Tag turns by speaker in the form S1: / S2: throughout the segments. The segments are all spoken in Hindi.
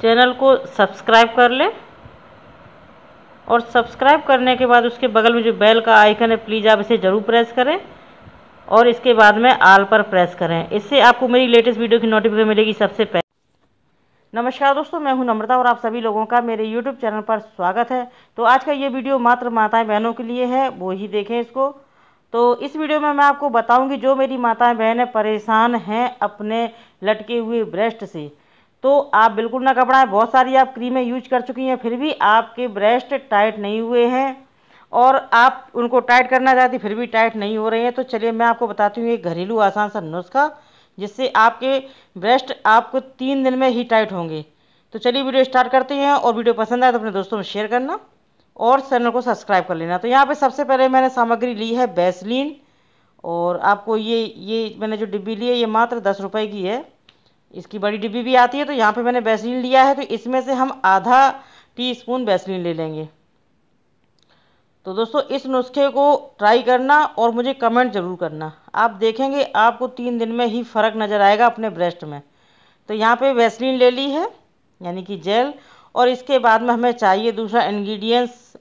S1: चैनल को सब्सक्राइब कर लें और सब्सक्राइब करने के बाद उसके बगल में जो बेल का आइकन है प्लीज़ आप इसे ज़रूर प्रेस करें और इसके बाद में आल पर प्रेस करें इससे आपको मेरी लेटेस्ट वीडियो की नोटिफिकेशन मिलेगी सबसे पहले नमस्कार दोस्तों मैं हूं नम्रता और आप सभी लोगों का मेरे YouTube चैनल पर स्वागत है तो आज का ये वीडियो मात्र माताएं बहनों के लिए है वो ही देखें इसको तो इस वीडियो में मैं आपको बताऊंगी जो मेरी माताएं बहनें परेशान हैं अपने लटके हुए ब्रेस्ट से तो आप बिल्कुल ना घबराएं बहुत सारी आप क्रीमें यूज कर चुकी हैं फिर भी आपके ब्रेस्ट टाइट नहीं हुए हैं और आप उनको टाइट करना चाहती फिर भी टाइट नहीं हो रहे हैं तो चलिए मैं आपको बताती हूँ एक घरेलू आसान सा नुस्खा जिससे आपके ब्रेस्ट आपको तीन दिन में ही टाइट होंगे तो चलिए वीडियो स्टार्ट करते हैं और वीडियो पसंद आए तो अपने दोस्तों में शेयर करना और चैनल को सब्सक्राइब कर लेना तो यहाँ पे सबसे पहले मैंने सामग्री ली है बेसलिन और आपको ये ये मैंने जो डिब्बी ली है ये मात्र दस रुपये की है इसकी बड़ी डिब्बी भी आती है तो यहाँ पे मैंने बेसलिन लिया है तो इसमें से हम आधा टी स्पून बेसलिन ले लेंगे तो दोस्तों इस नुस्खे को ट्राई करना और मुझे कमेंट ज़रूर करना आप देखेंगे आपको तीन दिन में ही फ़र्क नज़र आएगा अपने ब्रेस्ट में तो यहाँ पे वैसलिन ले ली है यानी कि जेल और इसके बाद में हमें चाहिए दूसरा इन्ग्रीडियंट्स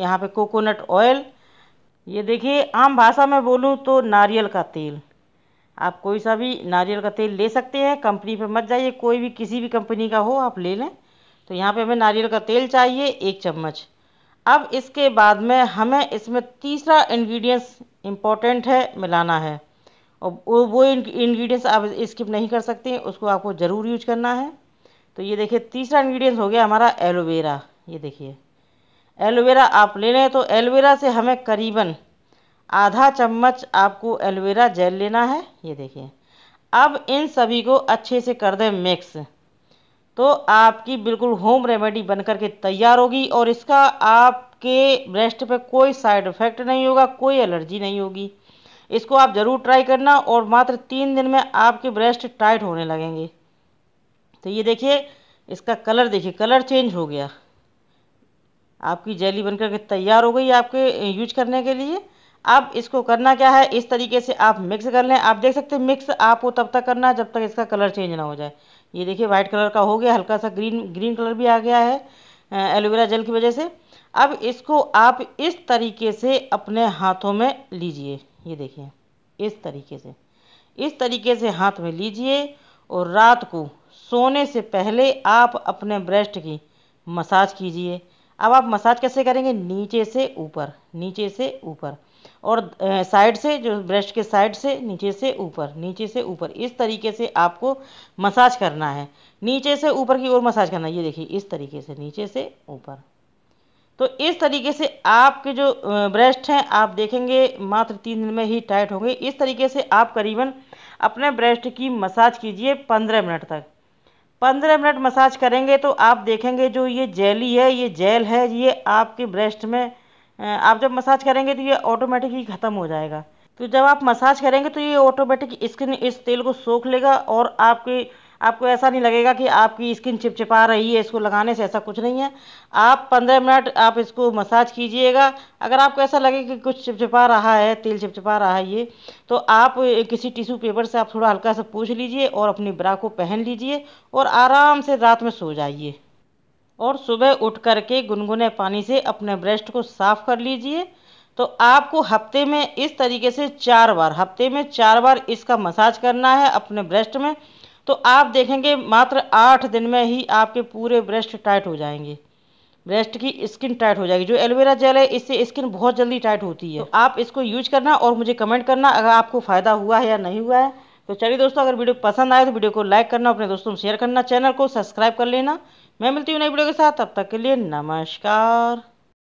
S1: यहाँ पर कोकोनट ऑयल ये देखिए आम भाषा में बोलूँ तो नारियल का तेल आप कोई सा भी नारियल का तेल ले सकते हैं कंपनी पे मत जाइए कोई भी किसी भी कंपनी का हो आप ले लें तो यहाँ पे हमें नारियल का तेल चाहिए एक चम्मच अब इसके बाद में हमें इसमें तीसरा इन्ग्रीडियंट्स इम्पॉर्टेंट है मिलाना है और वो वो इन्ग्रीडियंट्स आप स्किप नहीं कर सकते उसको आपको ज़रूर यूज करना है तो ये देखिए तीसरा इन्ग्रीडियंट्स हो गया हमारा एलोवेरा ये देखिए एलोवेरा आप ले लें तो एलोवेरा से हमें करीबन आधा चम्मच आपको एलोवेरा जेल लेना है ये देखिए अब इन सभी को अच्छे से कर दें मिक्स तो आपकी बिल्कुल होम रेमेडी बन करके के तैयार होगी और इसका आपके ब्रेस्ट पे कोई साइड इफ़ेक्ट नहीं होगा कोई एलर्जी नहीं होगी इसको आप ज़रूर ट्राई करना और मात्र तीन दिन में आपके ब्रेस्ट टाइट होने लगेंगे तो ये देखिए इसका कलर देखिए कलर चेंज हो गया आपकी जेली बनकर के तैयार हो गई आपके यूज करने के लिए अब इसको करना क्या है इस तरीके से आप मिक्स कर लें आप देख सकते हैं मिक्स आपको तब तक करना है जब तक इसका कलर चेंज ना हो जाए ये देखिए वाइट कलर का हो गया हल्का सा ग्रीन ग्रीन कलर भी आ गया है एलोवेरा जेल की वजह से अब इसको आप इस तरीके से अपने हाथों में लीजिए ये देखिए इस तरीके से इस तरीके से हाथ में लीजिए और रात को सोने से पहले आप अपने ब्रेस्ट की मसाज कीजिए अब आप मसाज कैसे करेंगे नीचे से ऊपर नीचे से ऊपर और साइड से जो ब्रेस्ट के साइड से नीचे से ऊपर नीचे से ऊपर इस तरीके से आपको मसाज करना है नीचे से ऊपर की ओर मसाज करना है ये देखिए इस तरीके से नीचे से ऊपर तो इस तरीके से आपके जो ब्रेस्ट हैं आप देखेंगे मात्र तीन दिन में ही टाइट होंगे इस तरीके से आप करीबन अपने ब्रेस्ट की मसाज कीजिए पंद्रह मिनट तक पंद्रह मिनट मसाज करेंगे तो आप देखेंगे जो ये जेली है ये जेल है ये आपके ब्रेस्ट में आप जब मसाज करेंगे तो ये ऑटोमेटिक ही ख़त्म हो जाएगा तो जब आप मसाज करेंगे तो ये ऑटोमेटिक स्किन इस तेल को सोख लेगा और आपके आपको ऐसा नहीं लगेगा कि आपकी स्किन चिपचिपा रही है इसको लगाने से ऐसा कुछ नहीं है आप 15 मिनट आप इसको मसाज कीजिएगा अगर आपको ऐसा लगे कि कुछ चिपचिपा रहा है तेल चिपचिपा रहा है ये तो आप किसी टिश्यू पेपर से आप थोड़ा हल्का सा पूछ लीजिए और अपनी ब्रा को पहन लीजिए और आराम से रात में सो जाइए और सुबह उठ कर के गुनगुने पानी से अपने ब्रेस्ट को साफ़ कर लीजिए तो आपको हफ्ते में इस तरीके से चार बार हफ्ते में चार बार इसका मसाज करना है अपने ब्रेस्ट में तो आप देखेंगे मात्र आठ दिन में ही आपके पूरे ब्रेस्ट टाइट हो जाएंगे ब्रेस्ट की स्किन टाइट हो जाएगी जो एलोवेरा जेल है इससे स्किन बहुत जल्दी टाइट होती है तो आप इसको यूज करना और मुझे कमेंट करना अगर आपको फ़ायदा हुआ है या नहीं हुआ है तो चलिए दोस्तों अगर वीडियो पसंद आए तो वीडियो को लाइक करना अपने दोस्तों में शेयर करना चैनल को सब्सक्राइब कर लेना मैं मिलती हूँ नई वीडियो के साथ तब तक के लिए नमस्कार